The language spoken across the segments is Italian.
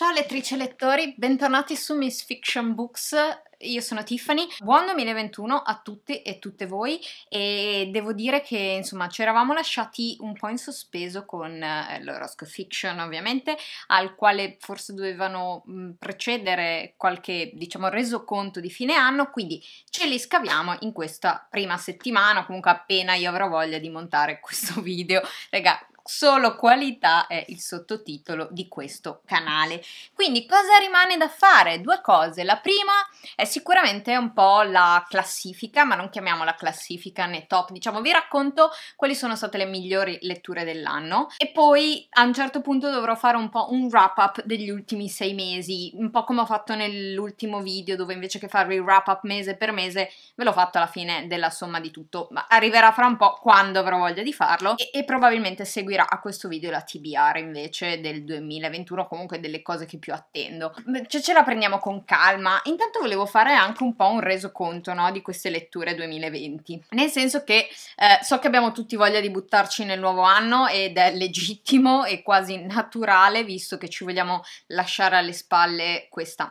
Ciao lettrici e lettori, bentornati su Miss Fiction Books. Io sono Tiffany, buon 2021 a tutti e tutte voi e devo dire che insomma ci eravamo lasciati un po' in sospeso con eh, l'Orosco Fiction ovviamente al quale forse dovevano mh, mm, precedere qualche diciamo resoconto di fine anno quindi ce li scaviamo in questa prima settimana comunque appena io avrò voglia di montare questo video raga solo qualità è il sottotitolo di questo canale. Quindi cosa rimane da fare? Due cose. La prima è sicuramente un po' la classifica, ma non chiamiamola classifica né top, diciamo vi racconto quali sono state le migliori letture dell'anno e poi a un certo punto dovrò fare un po' un wrap up degli ultimi sei mesi, un po' come ho fatto nell'ultimo video dove invece che farvi il wrap up mese per mese ve l'ho fatto alla fine della somma di tutto, ma arriverà fra un po' quando avrò voglia di farlo e, e probabilmente seguirà seguirà a questo video la TBR invece del 2021, comunque delle cose che più attendo. Cioè ce la prendiamo con calma. Intanto volevo fare anche un po' un resoconto no, di queste letture 2020, nel senso che eh, so che abbiamo tutti voglia di buttarci nel nuovo anno ed è legittimo e quasi naturale visto che ci vogliamo lasciare alle spalle questa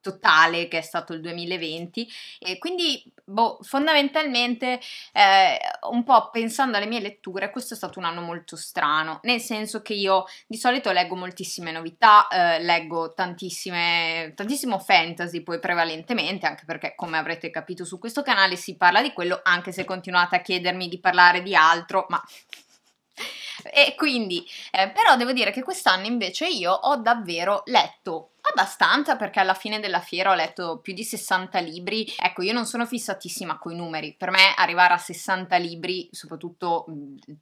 totale che è stato il 2020 e quindi boh, fondamentalmente eh, un po' pensando alle mie letture questo è stato un anno molto strano nel senso che io di solito leggo moltissime novità eh, leggo tantissime tantissimo fantasy poi prevalentemente anche perché come avrete capito su questo canale si parla di quello anche se continuate a chiedermi di parlare di altro ma e quindi, eh, però devo dire che quest'anno invece io ho davvero letto abbastanza perché alla fine della fiera ho letto più di 60 libri. Ecco, io non sono fissatissima coi numeri, per me arrivare a 60 libri, soprattutto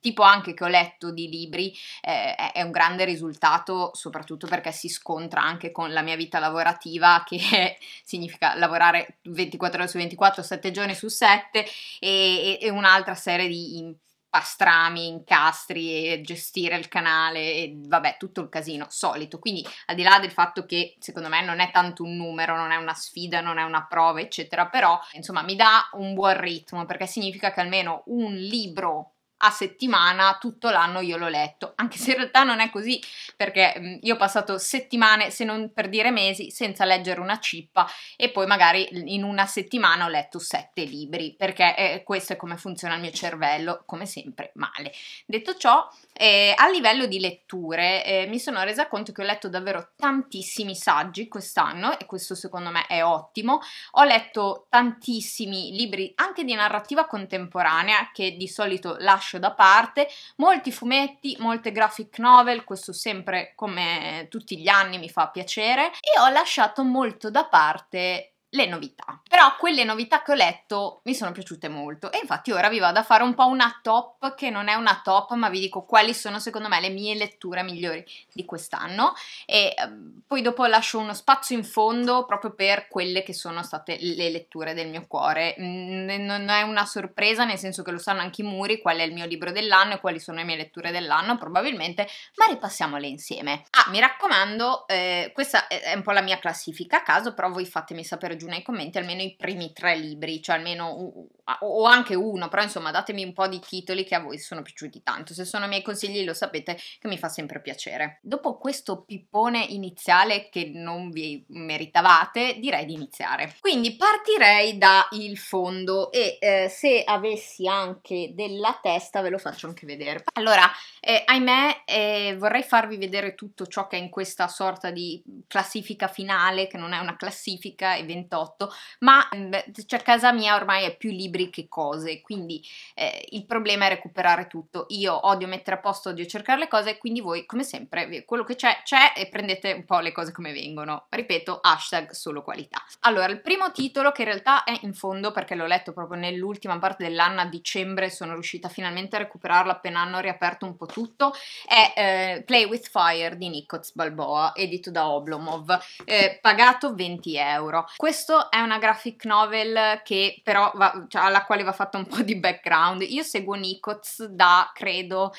tipo anche che ho letto di libri, eh, è un grande risultato, soprattutto perché si scontra anche con la mia vita lavorativa che significa lavorare 24 ore su 24, 7 giorni su 7 e, e, e un'altra serie di impegni pastrami, incastri e gestire il canale e vabbè tutto il casino solito. Quindi al di là del fatto che secondo me non è tanto un numero, non è una sfida, non è una prova eccetera, però insomma mi dà un buon ritmo perché significa che almeno un libro a settimana tutto l'anno io l'ho letto, anche se in realtà non è così, perché io ho passato settimane, se non per dire mesi, senza leggere una cippa e poi magari in una settimana ho letto sette libri, perché eh, questo è come funziona il mio cervello, come sempre male. Detto ciò, eh, a livello di letture eh, mi sono resa conto che ho letto davvero tantissimi saggi quest'anno e questo secondo me è ottimo, ho letto tantissimi libri anche di narrativa contemporanea che di solito lascio lascio da parte, molti fumetti, molte graphic novel, questo sempre come tutti gli anni mi fa piacere, e ho lasciato molto da parte le novità. Però quelle novità che ho letto mi sono piaciute molto e infatti ora vi vado a fare un po' una top che non è una top ma vi dico quali sono secondo me le mie letture migliori di quest'anno e ehm, poi dopo lascio uno spazio in fondo proprio per quelle che sono state le letture del mio cuore. Non è una sorpresa nel senso che lo sanno anche i muri qual è il mio libro dell'anno e quali sono le mie letture dell'anno probabilmente ma ripassiamole insieme. Ah mi raccomando eh, questa è un po' la mia classifica a caso però voi fatemi sapere giù nei commenti almeno i primi tre libri, cioè almeno o anche uno, però insomma datemi un po' di titoli che a voi sono piaciuti tanto, se sono miei consigli lo sapete che mi fa sempre piacere. Dopo questo pippone iniziale che non vi meritavate, direi di iniziare. Quindi partirei dal fondo e eh, se avessi anche della testa ve lo faccio anche vedere. Allora, eh, ahimè, eh, vorrei farvi vedere tutto ciò che è in questa sorta di classifica finale, che non è una classifica, event 28, ma mm, cioè, casa mia ormai è più libri che cose, quindi eh, il problema è recuperare tutto. Io odio mettere a posto, odio cercare le cose, quindi voi come sempre quello che c'è c'è e prendete un po' le cose come vengono. Ripeto, hashtag solo qualità. Allora, il primo titolo che in realtà è in fondo perché l'ho letto proprio nell'ultima parte dell'anno a dicembre, sono riuscita finalmente a recuperarlo appena hanno riaperto un po' tutto, è eh, Play with Fire di Nicoz Balboa, edito da Oblomov, eh, pagato 20 euro. Questo questo è una graphic novel che però va, cioè alla quale va fatto un po' di background. Io seguo Nicoz da credo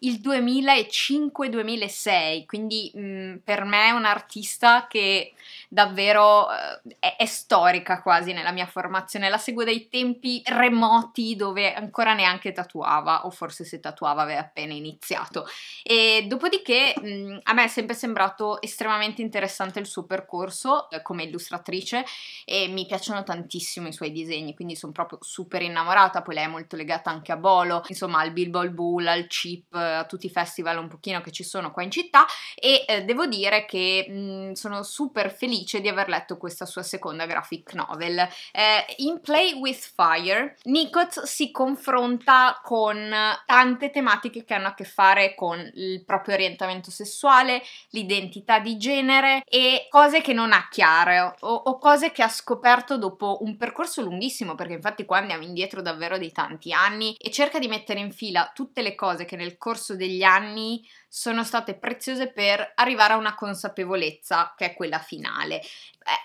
il 2005-2006, quindi mh, mm, per me è un'artista che davvero eh, è, è, storica quasi nella mia formazione, la seguo dai tempi remoti dove ancora neanche tatuava o forse se tatuava aveva appena iniziato e dopodiché mh, mm, a me è sempre sembrato estremamente interessante il suo percorso eh, come illustratrice e mi piacciono tantissimo i suoi disegni, quindi sono proprio super innamorata, poi lei è molto legata anche a Bolo, insomma al Bilbo al Bull, al Chip eh, a tutti i festival un pochino che ci sono qua in città e eh, devo dire che mh, sono super felice di aver letto questa sua seconda graphic novel. Eh, in Play with Fire, Nicot si confronta con tante tematiche che hanno a che fare con il proprio orientamento sessuale, l'identità di genere e cose che non ha chiare o, o cose che ha scoperto dopo un percorso lunghissimo, perché infatti qua andiamo indietro davvero di tanti anni e cerca di mettere in fila tutte le cose che nel corso corso degli anni sono state preziose per arrivare a una consapevolezza che è quella finale.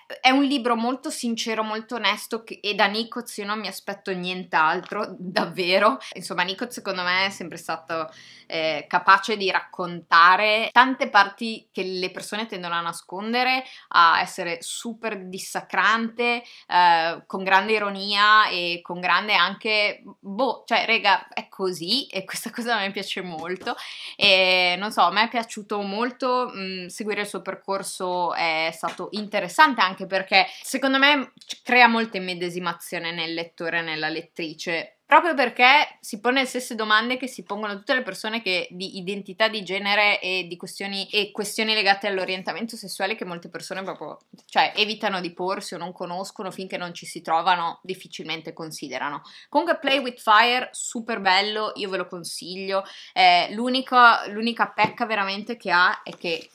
Eh, è un libro molto sincero, molto onesto e da Nicoz io non mi aspetto nient'altro, davvero. Insomma, Nicoz secondo me è sempre stato eh, capace di raccontare tante parti che le persone tendono a nascondere, a essere super dissacrante, eh, con grande ironia e con grande anche, boh, cioè rega, è così e questa cosa a me piace molto. E, non so, a me è piaciuto molto mh, mm, seguire il suo percorso, è stato interessante anche perché secondo me crea molta immedesimazione nel lettore e nella lettrice proprio perché si pone le stesse domande che si pongono tutte le persone che di identità di genere e di questioni, e questioni legate all'orientamento sessuale che molte persone proprio cioè, evitano di porsi o non conoscono finché non ci si trovano, difficilmente considerano. Comunque Play with Fire, super bello, io ve lo consiglio. Eh, l'unica, l'unica pecca veramente che ha è che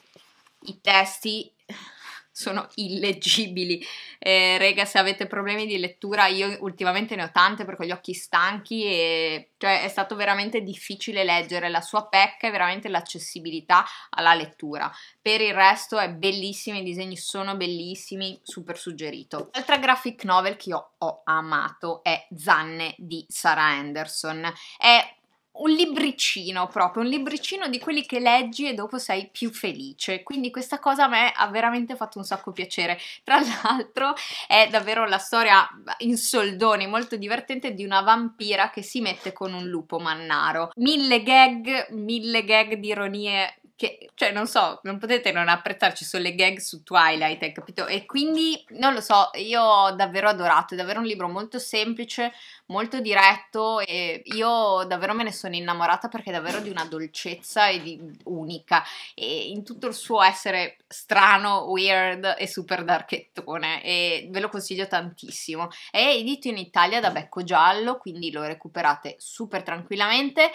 i testi sono illeggibili. Eh, rega, se avete problemi di lettura, io ultimamente ne ho tante perché ho gli occhi stanchi e cioè, è stato veramente difficile leggere. La sua pecca è veramente l'accessibilità alla lettura. Per il resto è bellissimo, i disegni sono bellissimi, super suggerito. Altra graphic novel che io ho amato è Zanne di Sarah Anderson. È un libricino proprio, un libricino di quelli che leggi e dopo sei più felice. Quindi questa cosa a me ha veramente fatto un sacco piacere. Tra l'altro è davvero la storia in soldoni molto divertente di una vampira che si mette con un lupo mannaro. Mille gag, mille gag di ironie che, cioè, non so, non potete non apprezzarci sulle gag su Twilight, hai capito? E quindi, non lo so, io ho davvero adorato, è davvero un libro molto semplice, molto diretto e io davvero me ne sono innamorata perché è davvero di una dolcezza e di unica e in tutto il suo essere strano, weird e super darkettone e ve lo consiglio tantissimo. È edito in Italia da Becco Giallo, quindi lo recuperate super tranquillamente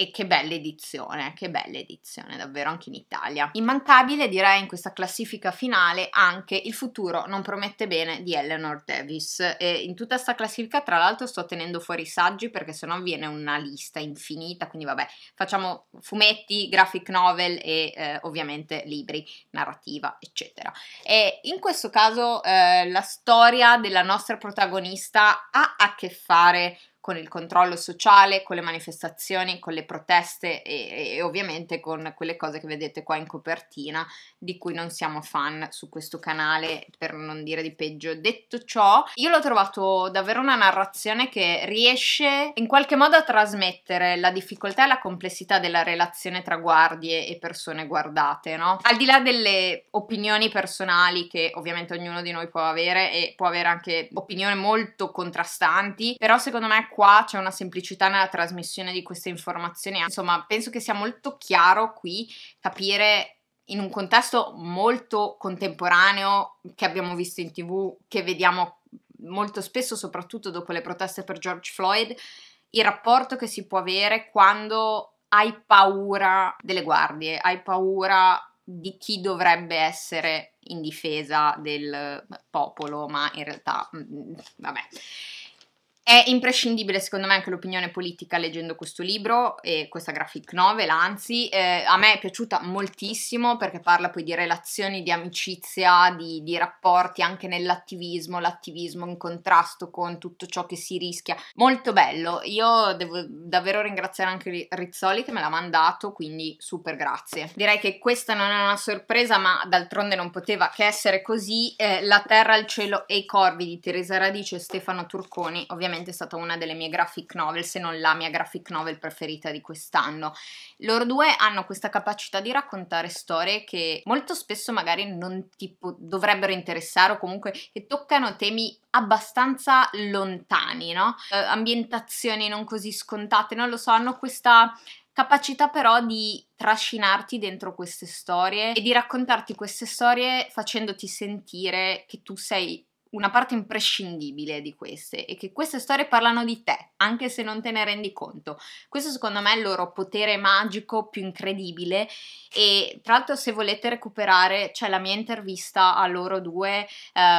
e che bella edizione, che bella edizione, davvero anche in Italia. Immancabile direi in questa classifica finale anche Il futuro non promette bene di Eleanor Davis. E in tutta questa classifica tra l'altro sto tenendo fuori i saggi perché sennò viene una lista infinita, quindi vabbè, facciamo fumetti, graphic novel e eh, ovviamente libri, narrativa, eccetera. E in questo caso eh, la storia della nostra protagonista ha a che fare con con il controllo sociale, con le manifestazioni, con le proteste e, e, ovviamente con quelle cose che vedete qua in copertina di cui non siamo fan su questo canale per non dire di peggio. Detto ciò, io l'ho trovato davvero una narrazione che riesce in qualche modo a trasmettere la difficoltà e la complessità della relazione tra guardie e persone guardate, no? Al di là delle opinioni personali che ovviamente ognuno di noi può avere e può avere anche opinioni molto contrastanti, però secondo me qua, c'è una semplicità nella trasmissione di queste informazioni. Insomma, penso che sia molto chiaro qui capire in un contesto molto contemporaneo che abbiamo visto in tv, che vediamo molto spesso, soprattutto dopo le proteste per George Floyd, il rapporto che si può avere quando hai paura delle guardie, hai paura di chi dovrebbe essere in difesa del popolo, ma in realtà, mm, mm, vabbè. È imprescindibile secondo me anche l'opinione politica leggendo questo libro e questa graphic novel, anzi eh, a me è piaciuta moltissimo perché parla poi di relazioni, di amicizia, di, di, rapporti anche nell'attivismo, l'attivismo in contrasto con tutto ciò che si rischia. Molto bello, io devo davvero ringraziare anche Rizzoli che me l'ha mandato, quindi super grazie. Direi che questa non è una sorpresa ma d'altronde non poteva che essere così, eh, La terra, il cielo e i corvi di Teresa Radice e Stefano Turconi ovviamente probabilmente è stata una delle mie graphic novel, se non la mia graphic novel preferita di quest'anno. Loro due hanno questa capacità di raccontare storie che molto spesso magari non ti dovrebbero interessare o comunque che toccano temi abbastanza lontani, no? Eh, ambientazioni non così scontate, non lo so, hanno questa capacità però di trascinarti dentro queste storie e di raccontarti queste storie facendoti sentire che tu sei una parte imprescindibile di queste e che queste storie parlano di te, anche se non te ne rendi conto. Questo secondo me è il loro potere magico più incredibile e tra l'altro se volete recuperare c'è la mia intervista a loro due eh,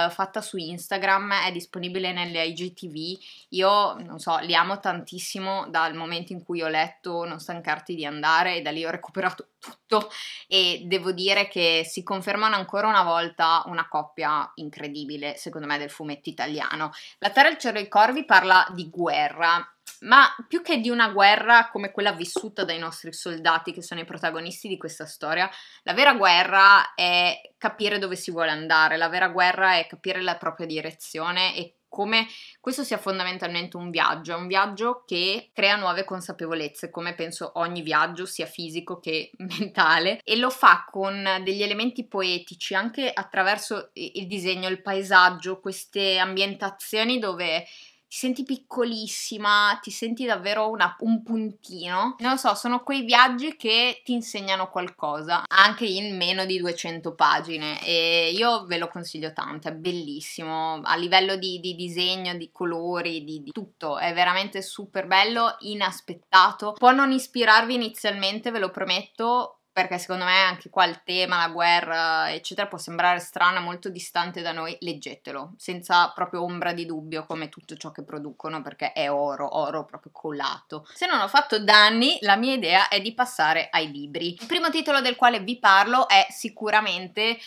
fatta su Instagram, è disponibile nelle IGTV. Io non so, li amo tantissimo dal momento in cui ho letto Non stancarti di andare e da lì ho recuperato tutto e devo dire che si confermano ancora una volta una coppia incredibile, secondo secondo me, del fumetto italiano. La Terra, del cielo e i corvi parla di guerra, ma più che di una guerra come quella vissuta dai nostri soldati che sono i protagonisti di questa storia, la vera guerra è capire dove si vuole andare, la vera guerra è capire la propria direzione e come questo sia fondamentalmente un viaggio, è un viaggio che crea nuove consapevolezze, come penso ogni viaggio sia fisico che mentale, e lo fa con degli elementi poetici anche attraverso il disegno, il paesaggio, queste ambientazioni dove ti senti piccolissima, ti senti davvero una, un puntino. Non lo so, sono quei viaggi che ti insegnano qualcosa, anche in meno di 200 pagine e io ve lo consiglio tanto, è bellissimo, a livello di, di disegno, di colori, di, di, tutto, è veramente super bello, inaspettato. Può non ispirarvi inizialmente, ve lo prometto, perché secondo me anche qua il tema, la guerra, eccetera, può sembrare strano molto distante da noi, leggetelo, senza proprio ombra di dubbio come tutto ciò che producono, perché è oro, oro proprio collato. Se non ho fatto danni, la mia idea è di passare ai libri. Il primo titolo del quale vi parlo è sicuramente eh,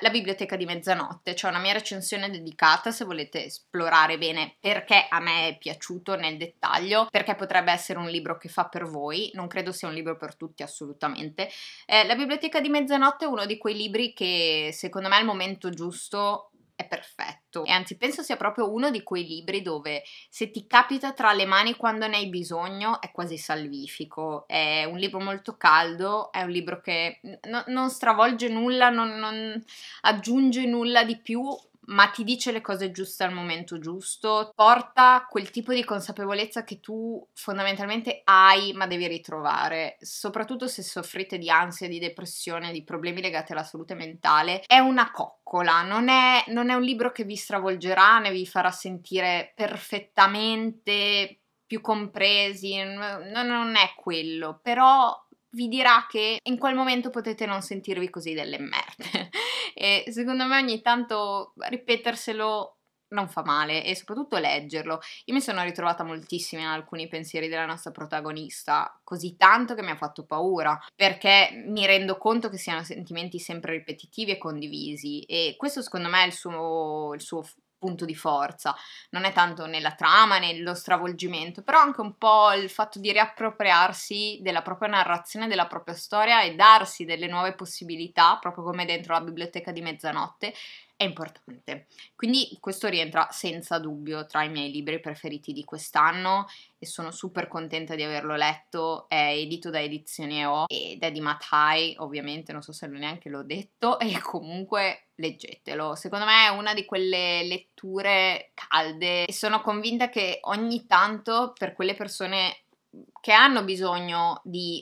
La biblioteca di mezzanotte, c'è cioè una mia recensione dedicata se volete esplorare bene perché a me è piaciuto nel dettaglio, perché potrebbe essere un libro che fa per voi, non credo sia un libro per tutti assolutamente eh, la biblioteca di mezzanotte è uno di quei libri che secondo me al momento giusto è perfetto e anzi penso sia proprio uno di quei libri dove se ti capita tra le mani quando ne hai bisogno è quasi salvifico è un libro molto caldo è un libro che no, non stravolge nulla non, non aggiunge nulla di più ma ti dice le cose giuste al momento giusto, porta quel tipo di consapevolezza che tu fondamentalmente hai ma devi ritrovare, soprattutto se soffrite di ansia, di depressione, di problemi legati alla salute mentale, è una coccola, non è, non è un libro che vi stravolgerà, ne vi farà sentire perfettamente più compresi, non è quello, però vi dirà che in quel momento potete non sentirvi così delle merde e secondo me ogni tanto ripeterselo non fa male e soprattutto leggerlo. Io mi sono ritrovata moltissimo in alcuni pensieri della nostra protagonista, così tanto che mi ha fatto paura, perché mi rendo conto che siano sentimenti sempre ripetitivi e condivisi e questo secondo me è il suo, il suo punto di forza, non è tanto nella trama, nello stravolgimento, però anche un po' il fatto di riappropriarsi della propria narrazione, della propria storia e darsi delle nuove possibilità, proprio come dentro la biblioteca di mezzanotte, è importante. Quindi questo rientra senza dubbio tra i miei libri preferiti di quest'anno e sono super contenta di averlo letto, è edito da Edizione O ed è di Matt ovviamente non so se neanche l'ho detto e comunque leggetelo. Secondo me è una di quelle letture calde e sono convinta che ogni tanto per quelle persone che hanno bisogno di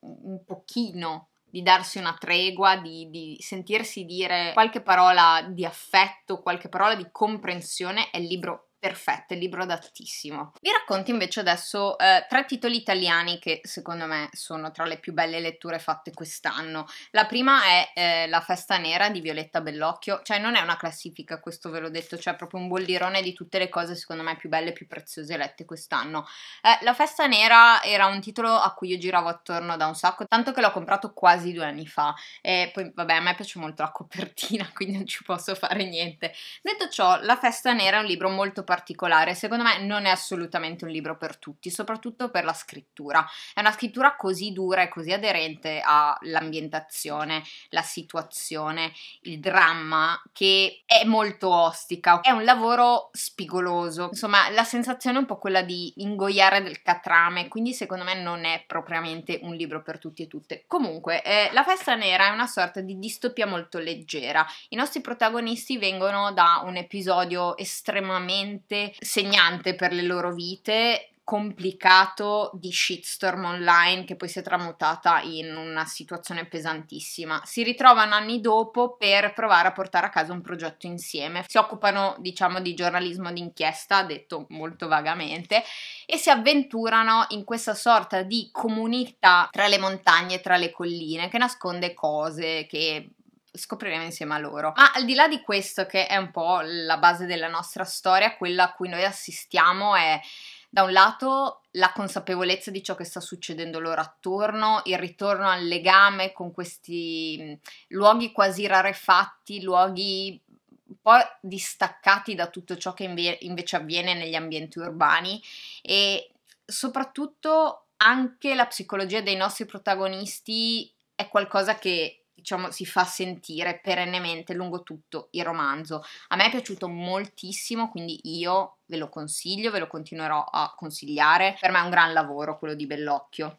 un pochino di darsi una tregua, di, di, sentirsi dire qualche parola di affetto, qualche parola di comprensione, è il libro perfetto, il libro adattissimo. Vi racconto invece adesso eh, tre titoli italiani che secondo me sono tra le più belle letture fatte quest'anno. La prima è eh, La festa nera di Violetta Bellocchio, cioè non è una classifica, questo ve l'ho detto, cioè è proprio un bollirone di tutte le cose secondo me più belle e più preziose lette quest'anno. Eh, la festa nera era un titolo a cui io giravo attorno da un sacco, tanto che l'ho comprato quasi due anni fa e poi vabbè a me piace molto la copertina, quindi non ci posso fare niente. Detto ciò, La festa nera è un libro molto particolare, secondo me non è assolutamente un libro per tutti, soprattutto per la scrittura. È una scrittura così dura e così aderente all'ambientazione, la situazione, il dramma, che è molto ostica. È un lavoro spigoloso, insomma la sensazione è un po' quella di ingoiare del catrame, quindi secondo me non è propriamente un libro per tutti e tutte. Comunque, eh, La festa nera è una sorta di distopia molto leggera. I nostri protagonisti vengono da un episodio estremamente veramente segnante per le loro vite complicato di shitstorm online che poi si è tramutata in una situazione pesantissima. Si ritrovano anni dopo per provare a portare a casa un progetto insieme. Si occupano, diciamo, di giornalismo d'inchiesta, detto molto vagamente, e si avventurano in questa sorta di comunità tra le montagne e tra le colline che nasconde cose che scopriremo insieme a loro. Ma al di là di questo, che è un po' la base della nostra storia, quella a cui noi assistiamo è da un lato la consapevolezza di ciò che sta succedendo loro attorno, il ritorno al legame con questi luoghi quasi rarefatti, luoghi un po' distaccati da tutto ciò che inve- invece avviene negli ambienti urbani e soprattutto anche la psicologia dei nostri protagonisti è qualcosa che diciamo, si fa sentire perennemente lungo tutto il romanzo. A me è piaciuto moltissimo, quindi io ve lo consiglio, ve lo continuerò a consigliare. Per me è un gran lavoro quello di Bellocchio.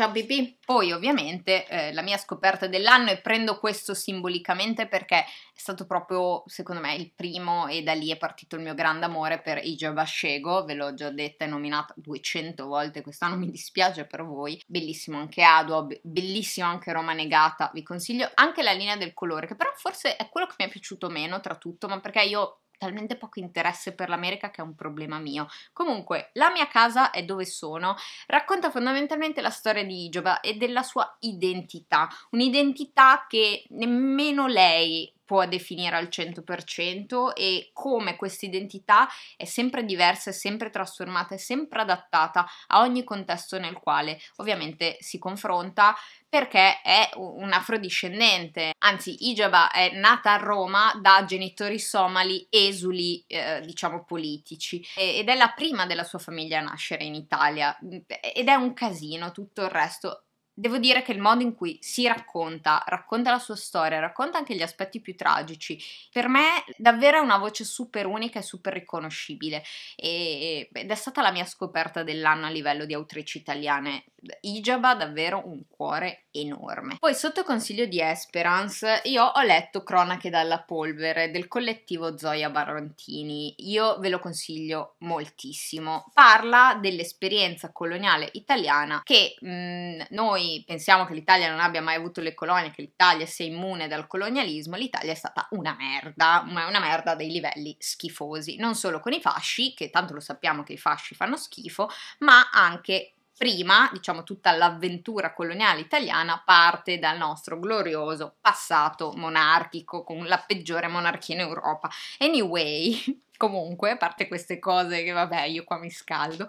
Ciao BP. Poi ovviamente eh, la mia scoperta dell'anno e prendo questo simbolicamente perché è stato proprio secondo me il primo e da lì è partito il mio grande amore per Ija Bashego, ve l'ho già detta e nominata 200 volte quest'anno, mi dispiace per voi. Bellissimo anche Adua, bellissimo anche Roma Negata, vi consiglio anche la linea del colore che però forse è quello che mi è piaciuto meno tra tutto, ma perché io talmente poco interesse per l'America che è un problema mio. Comunque, la mia casa è dove sono, racconta fondamentalmente la storia di Ijoba e della sua identità, un'identità che nemmeno lei può definire al 100% e come questa identità è sempre diversa, è sempre trasformata, è sempre adattata a ogni contesto nel quale ovviamente si confronta perché è un afrodiscendente, anzi Ijaba è nata a Roma da genitori somali esuli, eh, diciamo politici, ed è la prima della sua famiglia a nascere in Italia ed è un casino tutto il resto devo dire che il modo in cui si racconta, racconta la sua storia, racconta anche gli aspetti più tragici, per me davvero è una voce super unica e super riconoscibile e, ed è stata la mia scoperta dell'anno a livello di autrici italiane. Ijaba davvero un cuore enorme. Poi sotto consiglio di Esperance io ho letto Cronache dalla polvere del collettivo Zoya Barantini, io ve lo consiglio moltissimo. Parla dell'esperienza coloniale italiana che mh, mhmm, noi pensiamo che l'Italia non abbia mai avuto le colonie, che l'Italia sia immune dal colonialismo, l'Italia è stata una merda, ma è una merda dei livelli schifosi, non solo con i fasci, che tanto lo sappiamo che i fasci fanno schifo, ma anche prima, diciamo, tutta l'avventura coloniale italiana parte dal nostro glorioso passato monarchico con la peggiore monarchia in Europa. Anyway, Comunque, a parte queste cose che vabbè, io qua mi scaldo.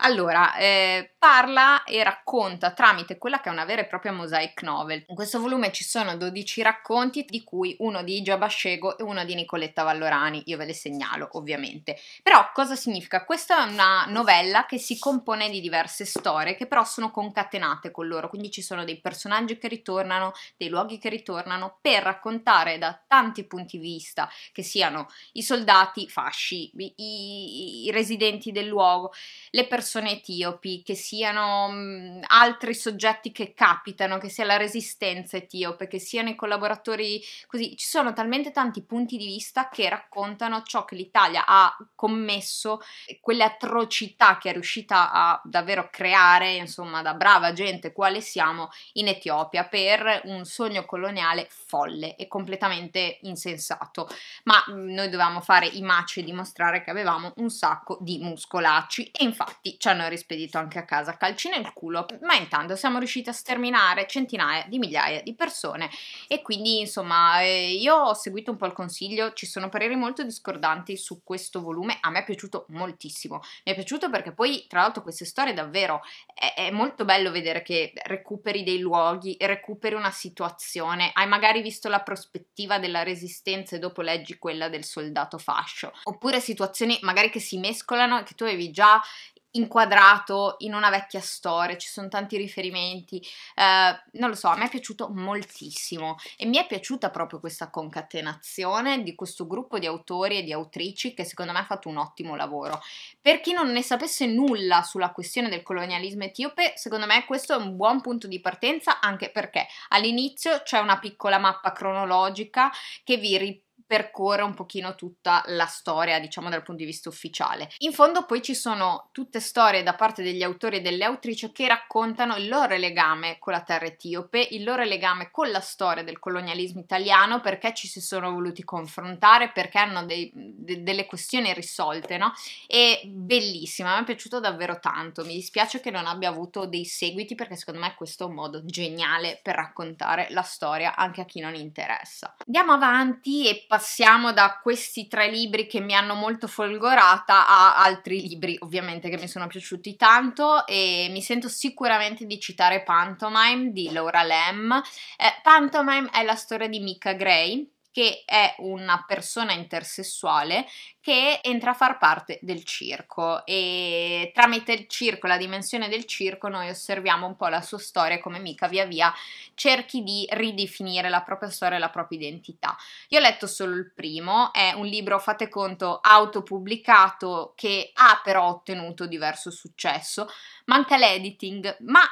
Allora, eh, parla e racconta tramite quella che è una vera e propria mosaic novel. In questo volume ci sono 12 racconti, di cui uno di Igia Bascego e uno di Nicoletta Vallorani. Io ve le segnalo, ovviamente. Però cosa significa? Questa è una novella che si compone di diverse storie che però sono concatenate con loro, quindi ci sono dei personaggi che ritornano, dei luoghi che ritornano per raccontare da tanti punti di vista, che siano i soldati, fa Awashi, i, i residenti del luogo, le persone etiopi, che siano mh, altri soggetti che capitano, che sia la resistenza etiope, che siano i collaboratori, così ci sono talmente tanti punti di vista che raccontano ciò che l'Italia ha commesso, quelle atrocità che è riuscita a davvero creare, insomma, da brava gente quale siamo in Etiopia per un sogno coloniale folle e completamente insensato. Ma noi dovevamo fare i maci riuscì a dimostrare che avevamo un sacco di muscolacci e infatti ci hanno rispedito anche a casa calci nel culo, ma intanto siamo riusciti a sterminare centinaia di migliaia di persone e quindi insomma eh, io ho seguito un po' il consiglio, ci sono pareri molto discordanti su questo volume, a me è piaciuto moltissimo, mi è piaciuto perché poi tra l'altro queste storie davvero è, è molto bello vedere che recuperi dei luoghi, recuperi una situazione, hai magari visto la prospettiva della resistenza e dopo leggi quella del soldato fascio oppure situazioni magari che si mescolano e che tu avevi già inquadrato in una vecchia storia, ci sono tanti riferimenti, eh, non lo so, a me è piaciuto moltissimo e mi è piaciuta proprio questa concatenazione di questo gruppo di autori e di autrici che secondo me ha fatto un ottimo lavoro. Per chi non ne sapesse nulla sulla questione del colonialismo etiope, secondo me questo è un buon punto di partenza anche perché all'inizio c'è una piccola mappa cronologica che vi riporta percorre un pochino tutta la storia, diciamo dal punto di vista ufficiale. In fondo poi ci sono tutte storie da parte degli autori e delle autrici che raccontano il loro legame con la terra etiope, il loro legame con la storia del colonialismo italiano, perché ci si sono voluti confrontare, perché hanno dei, de, delle questioni risolte, no? È bellissima, mi è piaciuto davvero tanto, mi dispiace che non abbia avuto dei seguiti perché secondo me questo è un modo geniale per raccontare la storia anche a chi non interessa. Andiamo avanti e passiamo passiamo da questi tre libri che mi hanno molto folgorata a altri libri ovviamente che mi sono piaciuti tanto e mi sento sicuramente di citare Pantomime di Laura Lem. Eh, Pantomime è la storia di Mika Gray che è una persona intersessuale che entra a far parte del circo e tramite il circo, la dimensione del circo, noi osserviamo un po' la sua storia come mica via via cerchi di ridefinire la propria storia e la propria identità. Io ho letto solo il primo, è un libro, fate conto, autopubblicato che ha però ottenuto diverso successo, manca l'editing, ma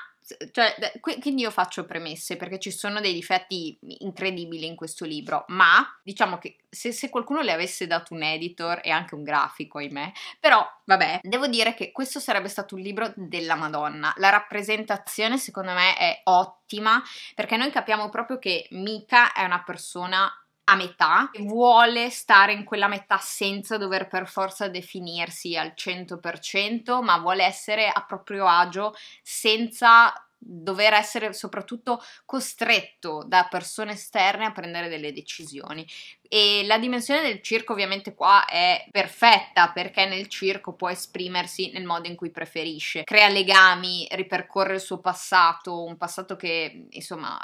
cioè, quindi io faccio premesse perché ci sono dei difetti incredibili in questo libro, ma diciamo che se, se, qualcuno le avesse dato un editor e anche un grafico, ahimè, però vabbè, devo dire che questo sarebbe stato un libro della Madonna. La rappresentazione secondo me è ottima perché noi capiamo proprio che Mika è una persona a metà, vuole stare in quella metà senza dover per forza definirsi al 100%, ma vuole essere a proprio agio senza dover essere soprattutto costretto da persone esterne a prendere delle decisioni. E la dimensione del circo ovviamente qua è perfetta perché nel circo può esprimersi nel modo in cui preferisce, crea legami, ripercorre il suo passato, un passato che insomma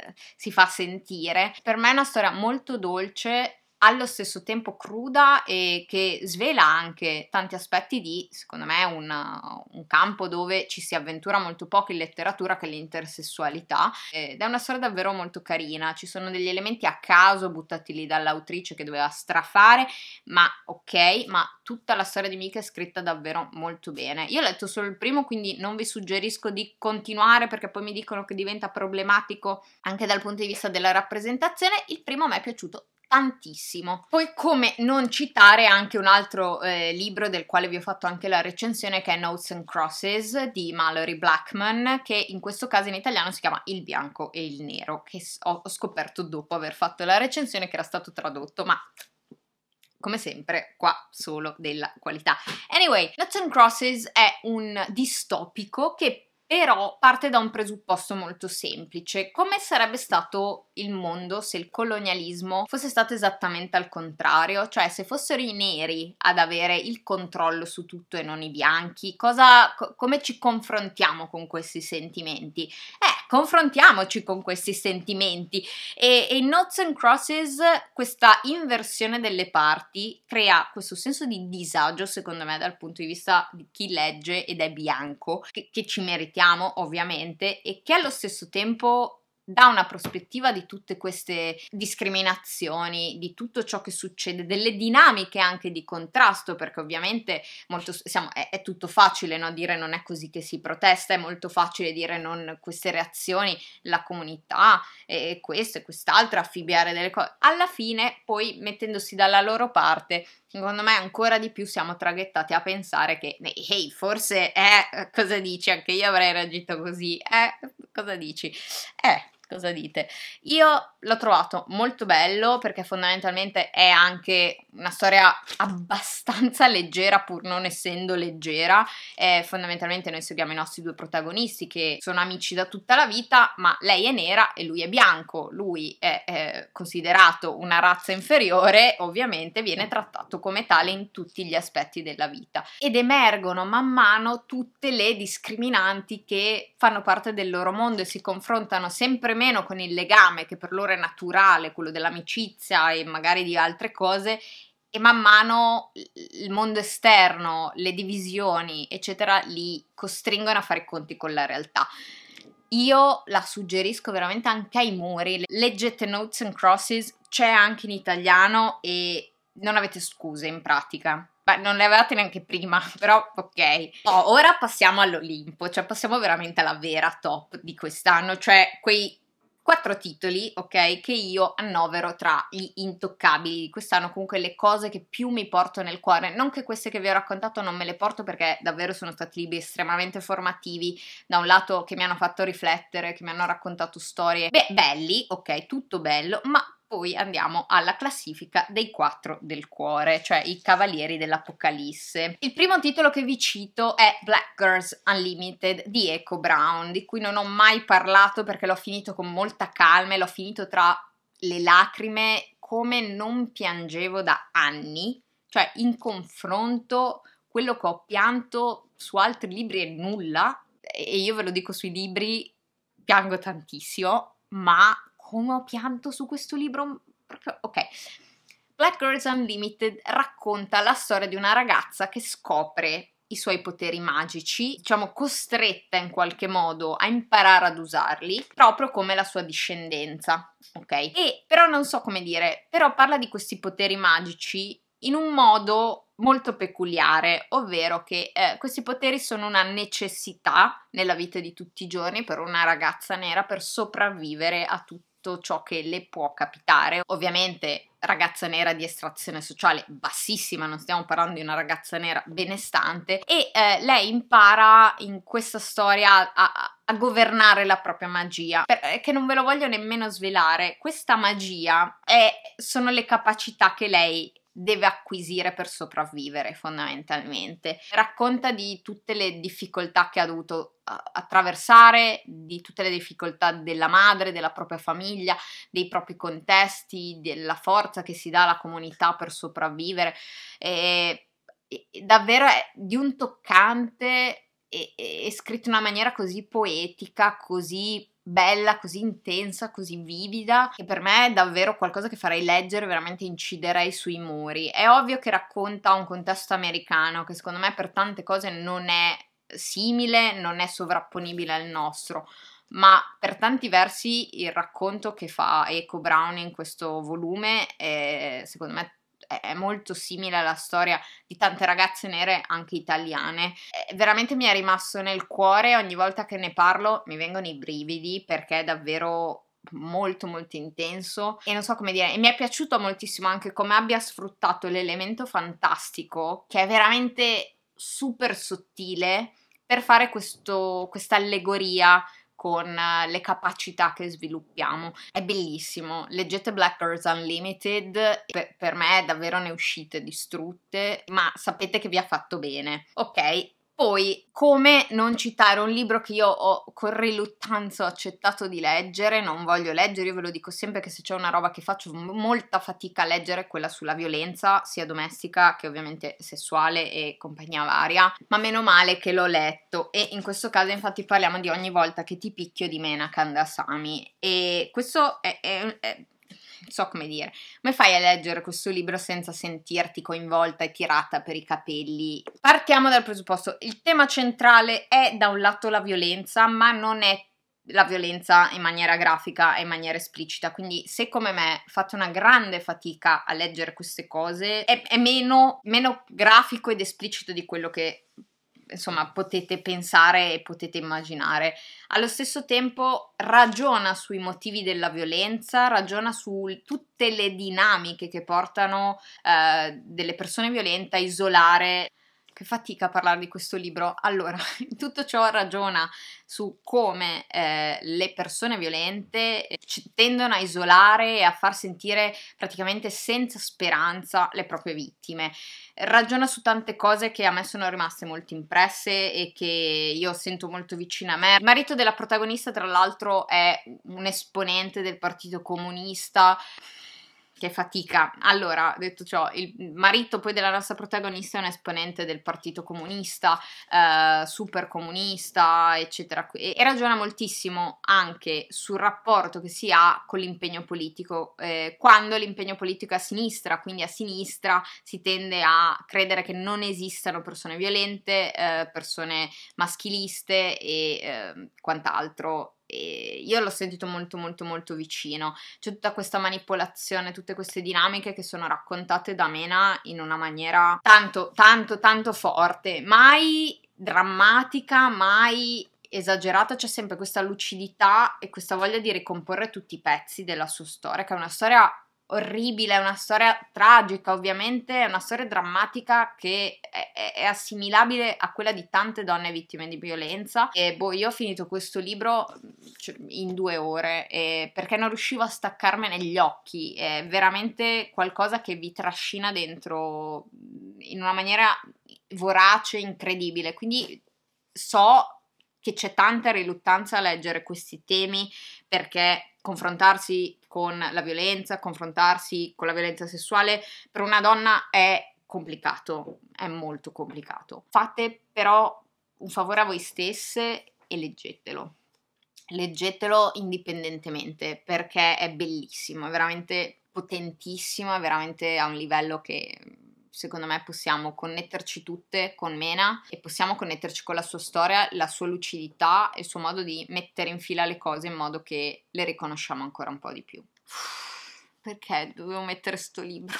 eh, si fa sentire. Per me è una storia molto dolce allo stesso tempo cruda e che svela anche tanti aspetti di, secondo me, un, un campo dove ci si avventura molto poco in letteratura che è l'intersessualità ed è una storia davvero molto carina, ci sono degli elementi a caso buttati lì dall'autrice che doveva strafare, ma ok, ma tutta la storia di Mika è scritta davvero molto bene. Io ho letto solo il primo, quindi non vi suggerisco di continuare perché poi mi dicono che diventa problematico anche dal punto di vista della rappresentazione, il primo a me è piaciuto tantissimo. Poi come non citare anche un altro eh, libro del quale vi ho fatto anche la recensione che è Notes and Crosses di Mallory Blackman che in questo caso in italiano si chiama Il bianco e il nero che ho scoperto dopo aver fatto la recensione che era stato tradotto ma come sempre, qua solo della qualità. Anyway, Notes and Crosses è un distopico che però parte da un presupposto molto semplice. Come sarebbe stato il mondo se il colonialismo fosse stato esattamente al contrario? Cioè se fossero i neri ad avere il controllo su tutto e non i bianchi? Cosa, co- come ci confrontiamo con questi sentimenti? Eh, confrontiamoci con questi sentimenti e, in Notes and Crosses, questa inversione delle parti, crea questo senso di disagio secondo me dal punto di vista di chi legge ed è bianco, che, che ci meritiamo ovviamente e che allo stesso tempo da una prospettiva di tutte queste discriminazioni, di tutto ciò che succede, delle dinamiche anche di contrasto, perché ovviamente molto, siamo, è, è, tutto facile no? dire non è così che si protesta, è molto facile dire non queste reazioni, la comunità e questo e quest'altro, affibbiare delle cose. Alla fine poi mettendosi dalla loro parte secondo me ancora di più siamo traghettati a pensare che ehi hey, forse eh cosa dici anche io avrei reagito così eh cosa dici eh cosa dite? Io l'ho trovato molto bello perché fondamentalmente è anche una storia abbastanza leggera pur non essendo leggera. Eh, fondamentalmente noi seguiamo i nostri due protagonisti che sono amici da tutta la vita, ma lei è nera e lui è bianco. Lui è eh, considerato una razza inferiore, ovviamente viene trattato come tale in tutti gli aspetti della vita. Ed emergono man mano tutte le discriminanti che fanno parte del loro mondo e si confrontano sempre meno con il legame che per loro è naturale, quello dell'amicizia e magari di altre cose, e man mano il mondo esterno, le divisioni, eccetera, li costringono a fare i conti con la realtà. Io la suggerisco veramente anche ai muri. Leggete Notes and Crosses, c'è anche in italiano e non avete scuse in pratica. Beh, non le avevate neanche prima, però ok. Oh, ora passiamo all'Olimpo, cioè passiamo veramente alla vera top di quest'anno, cioè quei quattro titoli, ok, che io annovero tra gli intoccabili. Quest'anno comunque le cose che più mi porto nel cuore, non che queste che vi ho raccontato non me le porto perché davvero sono stati libri estremamente formativi, da un lato che mi hanno fatto riflettere, che mi hanno raccontato storie, beh, belli, ok, tutto bello, ma poi andiamo alla classifica dei quattro del cuore, cioè i cavalieri dell'Apocalisse. Il primo titolo che vi cito è Black Girls Unlimited di Echo Brown, di cui non ho mai parlato perché l'ho finito con molta calma e l'ho finito tra le lacrime come non piangevo da anni, cioè in confronto quello che ho pianto su altri libri è nulla e io ve lo dico sui libri piango tantissimo, ma come ho pianto su questo libro, proprio, ok. Black Girls Unlimited racconta la storia di una ragazza che scopre i suoi poteri magici, diciamo costretta in qualche modo a imparare ad usarli, proprio come la sua discendenza, ok? E però non so come dire, però parla di questi poteri magici in un modo molto peculiare, ovvero che eh, questi poteri sono una necessità nella vita di tutti i giorni per una ragazza nera per sopravvivere a tutti tutto ciò che le può capitare. Ovviamente ragazza nera di estrazione sociale bassissima, non stiamo parlando di una ragazza nera benestante, e eh, lei impara in questa storia a, a, governare la propria magia, perché eh, non ve lo voglio nemmeno svelare, questa magia è, sono le capacità che lei deve acquisire per sopravvivere fondamentalmente. Racconta di tutte le difficoltà che ha dovuto attraversare, di tutte le difficoltà della madre, della propria famiglia, dei propri contesti, della forza che si dà alla comunità per sopravvivere. E, e davvero è di un toccante e, e, è scritto in una maniera così poetica, così bella, così intensa, così vivida, che per me è davvero qualcosa che farei leggere, veramente inciderei sui muri. È ovvio che racconta un contesto americano che secondo me per tante cose non è simile, non è sovrapponibile al nostro, ma per tanti versi il racconto che fa Eco Brown in questo volume è secondo me è molto simile alla storia di tante ragazze nere, anche italiane. Eh, veramente mi è rimasto nel cuore, ogni volta che ne parlo mi vengono i brividi perché è davvero molto molto intenso e non so come dire e mi è piaciuto moltissimo anche come abbia sfruttato l'elemento fantastico che è veramente super sottile per fare questa allegoria con eh, le capacità che sviluppiamo. È bellissimo. Leggete Black Girls Unlimited, per, per me davvero ne uscite distrutte, ma sapete che vi ha fatto bene. Ok, poi, come non citare un libro che io ho con riluttanza accettato di leggere, non voglio leggere, io ve lo dico sempre che se c'è una roba che faccio molta fatica a leggere, quella sulla violenza, sia domestica che ovviamente sessuale e compagnia varia, ma meno male che l'ho letto e in questo caso infatti parliamo di ogni volta che ti picchio di Mena Kandasamy e questo è, è, è so come dire, come fai a leggere questo libro senza sentirti coinvolta e tirata per i capelli? Partiamo dal presupposto, il tema centrale è da un lato la violenza, ma non è la violenza in maniera grafica e in maniera esplicita, quindi se come me fate una grande fatica a leggere queste cose, è, è meno, meno grafico ed esplicito di quello che insomma potete pensare e potete immaginare. Allo stesso tempo ragiona sui motivi della violenza, ragiona su tutte le dinamiche che portano eh, delle persone violente a isolare che fatica a parlare di questo libro. Allora, tutto ciò ragiona su come eh, le persone violente eh, tendono a isolare e a far sentire praticamente senza speranza le proprie vittime. Ragiona su tante cose che a me sono rimaste molto impresse e che io sento molto vicine a me. Il marito della protagonista, tra l'altro, è un esponente del Partito Comunista. Che fatica. Allora, detto ciò, il marito poi della nostra protagonista è un esponente del Partito Comunista, eh, super comunista, eccetera, e, e, ragiona moltissimo anche sul rapporto che si ha con l'impegno politico. Eh, quando l'impegno politico è a sinistra, quindi a sinistra si tende a credere che non esistano persone violente, eh, persone maschiliste e ehm, quant'altro io l'ho sentito molto molto molto vicino. C'è tutta questa manipolazione, tutte queste dinamiche che sono raccontate da Mena in una maniera tanto tanto tanto forte, mai drammatica, mai esagerata, c'è sempre questa lucidità e questa voglia di ricomporre tutti i pezzi della sua storia, che è una storia orribile, è una storia tragica, ovviamente, è una storia drammatica che è, è, assimilabile a quella di tante donne vittime di violenza. E boh, io ho finito questo libro mm, cioè, in due ore perché non riuscivo a staccarmene gli occhi. È veramente qualcosa che vi trascina dentro mm, in una maniera vorace, incredibile. Quindi so che c'è tanta riluttanza a leggere questi temi perché confrontarsi con la violenza, confrontarsi con la violenza sessuale per una donna è complicato, è molto complicato. Fate però un favore a voi stesse e leggetelo. Leggetelo indipendentemente perché è bellissimo, è veramente potentissimo, è veramente a un livello che secondo me possiamo connetterci tutte con Mena e possiamo connetterci con la sua storia, la sua lucidità e il suo modo di mettere in fila le cose in modo che le riconosciamo ancora un po' di più. Perché dovevo mettere sto libro?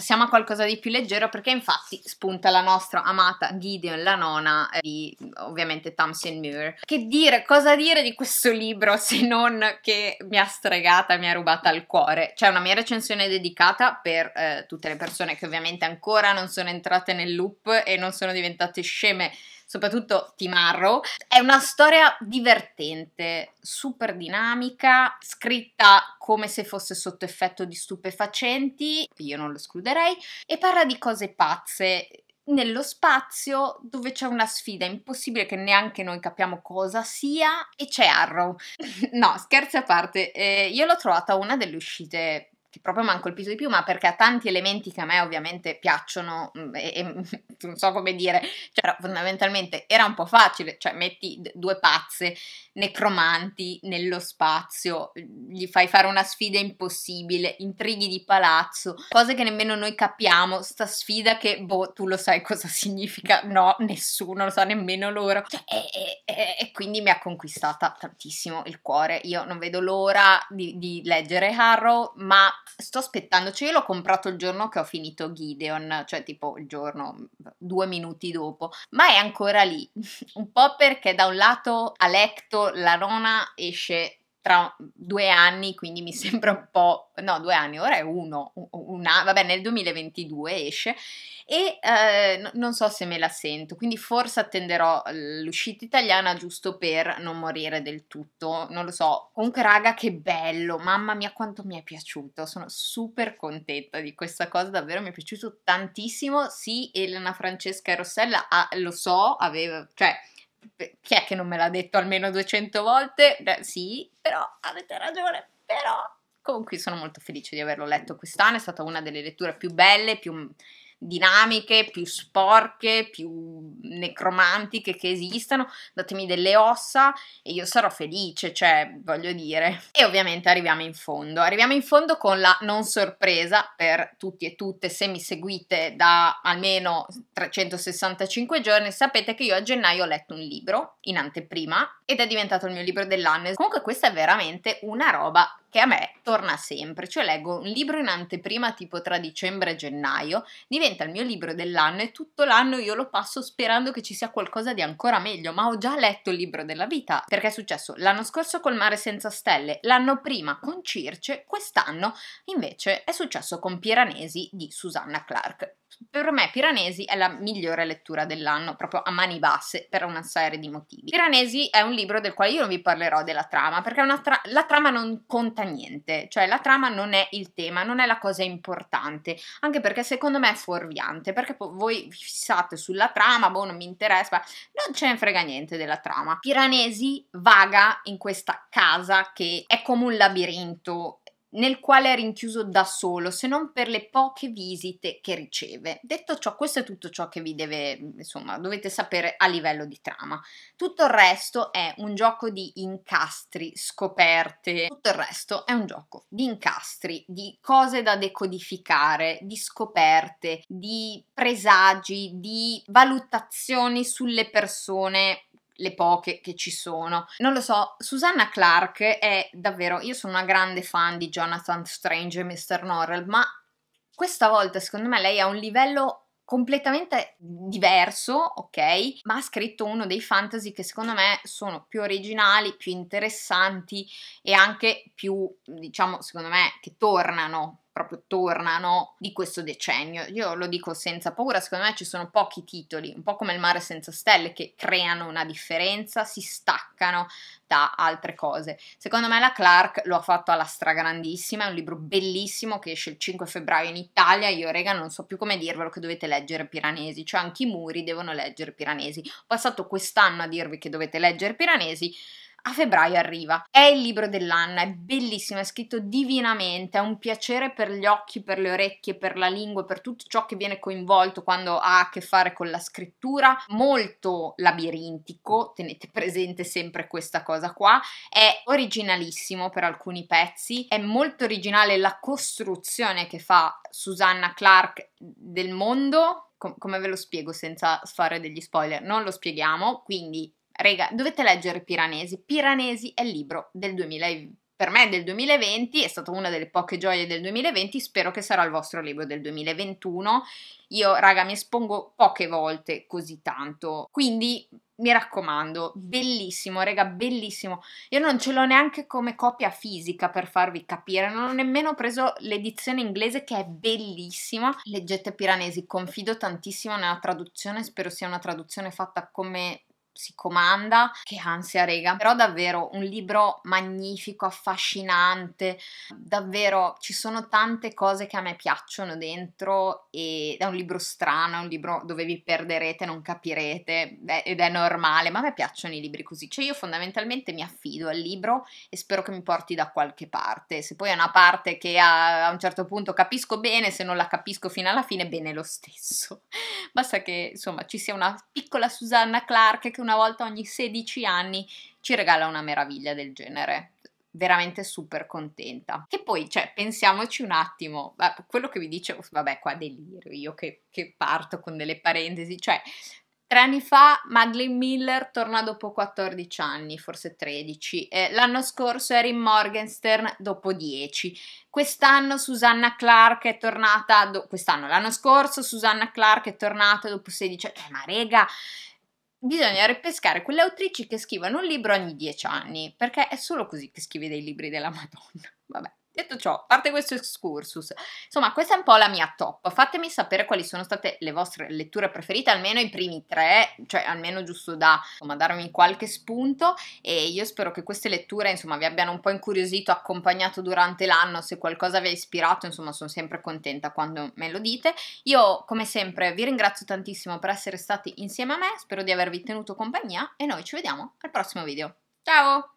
Passiamo a qualcosa di più leggero perché infatti spunta la nostra amata Gideon, la nona eh, di ovviamente Thompson Muir. Che dire, cosa dire di questo libro se non che mi ha stregata, mi ha rubata il cuore? C'è una mia recensione dedicata per eh, tutte le persone che ovviamente ancora non sono entrate nel loop e non sono diventate sceme soprattutto Timarro. È una storia divertente, super dinamica, scritta come se fosse sotto effetto di stupefacenti, io non lo escluderei, e parla di cose pazze nello spazio dove c'è una sfida impossibile che neanche noi capiamo cosa sia e c'è Arrow. no, scherzi a parte, eh, io l'ho trovata una delle uscite proprio mi hanno colpito di più, ma perché ha tanti elementi che a me ovviamente piacciono mm, e, e non so come dire, cioè, fondamentalmente era un po' facile, cioè metti due pazze necromanti nello spazio, mm, gli fai fare una sfida impossibile, intrighi di palazzo, cose che nemmeno noi capiamo, sta sfida che boh, tu lo sai cosa significa, no, nessuno lo sa, nemmeno loro, cioè, e, e, e, quindi mi ha conquistata tantissimo il cuore, io non vedo l'ora di, di leggere Harrow, ma sto aspettando, cioè io l'ho comprato il giorno che ho finito Gideon, cioè tipo il giorno due minuti dopo, ma è ancora lì, un po' perché da un lato a letto la nona esce tra due anni, quindi mi sembra un po', no, due anni, ora è uno, una, vabbè, nel 2022 esce e eh, non so se me la sento, quindi forse attenderò l'uscita italiana giusto per non morire del tutto, non lo so. Comunque, raga, che bello, mamma mia, quanto mi è piaciuto, sono super contenta di questa cosa, davvero mi è piaciuto tantissimo. Sì, Elena Francesca e Rossella, ah, lo so, aveva, cioè chi è che non me l'ha detto almeno 200 volte? Beh, sì, però avete ragione, però comunque sono molto felice di averlo letto quest'anno, è stata una delle letture più belle, più dinamiche, più sporche, più necromantiche che esistano, datemi delle ossa e io sarò felice, cioè voglio dire. E ovviamente arriviamo in fondo, arriviamo in fondo con la non sorpresa per tutti e tutte, se mi seguite da almeno 365 giorni sapete che io a gennaio ho letto un libro in anteprima ed è diventato il mio libro dell'anno. Comunque questa è veramente una roba che a me torna sempre, cioè leggo un libro in anteprima tipo tra dicembre e gennaio, diventa il mio libro dell'anno e tutto l'anno io lo passo sperando che ci sia qualcosa di ancora meglio, ma ho già letto il libro della vita, perché è successo l'anno scorso col mare senza stelle, l'anno prima con Circe, quest'anno invece è successo con Piranesi di Susanna Clark per me Piranesi è la migliore lettura dell'anno, proprio a mani basse, per una serie di motivi. Piranesi è un libro del quale io non vi parlerò della trama, perché tra- la trama non conta niente, cioè la trama non è il tema, non è la cosa importante, anche perché secondo me è fuorviante, perché po- voi vi fissate sulla trama, boh non mi interessa, non ce ne frega niente della trama. Piranesi vaga in questa casa che è come un labirinto nel quale è rinchiuso da solo, se non per le poche visite che riceve. Detto ciò, questo è tutto ciò che vi deve, insomma, dovete sapere a livello di trama. Tutto il resto è un gioco di incastri, scoperte, tutto il resto è un gioco di incastri, di cose da decodificare, di scoperte, di presagi, di valutazioni sulle persone le poche che ci sono. Non lo so, Susanna Clark è davvero, io sono una grande fan di Jonathan Strange e Mr. Norrell, ma questa volta secondo me lei ha un livello completamente diverso, ok? Ma ha scritto uno dei fantasy che secondo me sono più originali, più interessanti e anche più, diciamo, secondo me, che tornano proprio tornano di questo decennio. Io lo dico senza paura, secondo me ci sono pochi titoli, un po' come il mare senza stelle, che creano una differenza, si staccano da altre cose. Secondo me la Clark lo ha fatto alla stragrandissima, è un libro bellissimo che esce il 5 febbraio in Italia, io rega non so più come dirvelo che dovete leggere Piranesi, cioè anche i muri devono leggere Piranesi. Ho passato quest'anno a dirvi che dovete leggere Piranesi, a febbraio arriva. È il libro dell'anno, è bellissimo, è scritto divinamente, è un piacere per gli occhi, per le orecchie, per la lingua, per tutto ciò che viene coinvolto quando ha a che fare con la scrittura, molto labirintico, tenete presente sempre questa cosa qua, è originalissimo per alcuni pezzi, è molto originale la costruzione che fa Susanna Clark del mondo, come ve lo spiego senza fare degli spoiler? Non lo spieghiamo, quindi Rega, dovete leggere Piranesi. Piranesi è il libro del 2020 per me del 2020, è stata una delle poche gioie del 2020, spero che sarà il vostro libro del 2021. Io, raga, mi espongo poche volte così tanto, quindi mi raccomando, bellissimo, raga, bellissimo. Io non ce l'ho neanche come copia fisica per farvi capire, non ho nemmeno preso l'edizione inglese che è bellissima. Leggete Piranesi, confido tantissimo nella traduzione, spero sia una traduzione fatta come si comanda, che ansia rega, però davvero un libro magnifico, affascinante, davvero ci sono tante cose che a me piacciono dentro ed è un libro strano, è un libro dove vi perderete, non capirete ed è normale, ma a me piacciono i libri così, cioè io fondamentalmente mi affido al libro e spero che mi porti da qualche parte, se poi è una parte che a un certo punto capisco bene, se non la capisco fino alla fine, bene lo stesso, basta che insomma ci sia una piccola Susanna Clark che una una volta ogni 16 anni ci regala una meraviglia del genere veramente super contenta. Che poi, cioè, pensiamoci un attimo, quello che vi dicevo, vabbè, qua delirio, io che, che, parto con delle parentesi, cioè, tre anni fa Madeleine Miller torna dopo 14 anni, forse 13, eh, l'anno scorso Erin Morgenstern dopo 10, quest'anno Susanna Clark è tornata, do- quest'anno, l'anno scorso Susanna Clark è tornata dopo 16, eh, cioè, ma rega, bisogna ripescare quelle autrici che scrivono un libro ogni dieci anni, perché è solo così che scrivi dei libri della Madonna. Vabbè. Detto ciò, a parte questo excursus, insomma, questa è un po' la mia top. Fatemi sapere quali sono state le vostre letture preferite, almeno i primi tre, cioè almeno giusto da insomma, darmi qualche spunto. E io spero che queste letture, insomma, vi abbiano un po' incuriosito, accompagnato durante l'anno. Se qualcosa vi ha ispirato, insomma, sono sempre contenta quando me lo dite. Io, come sempre, vi ringrazio tantissimo per essere stati insieme a me. Spero di avervi tenuto compagnia e noi ci vediamo al prossimo video. Ciao!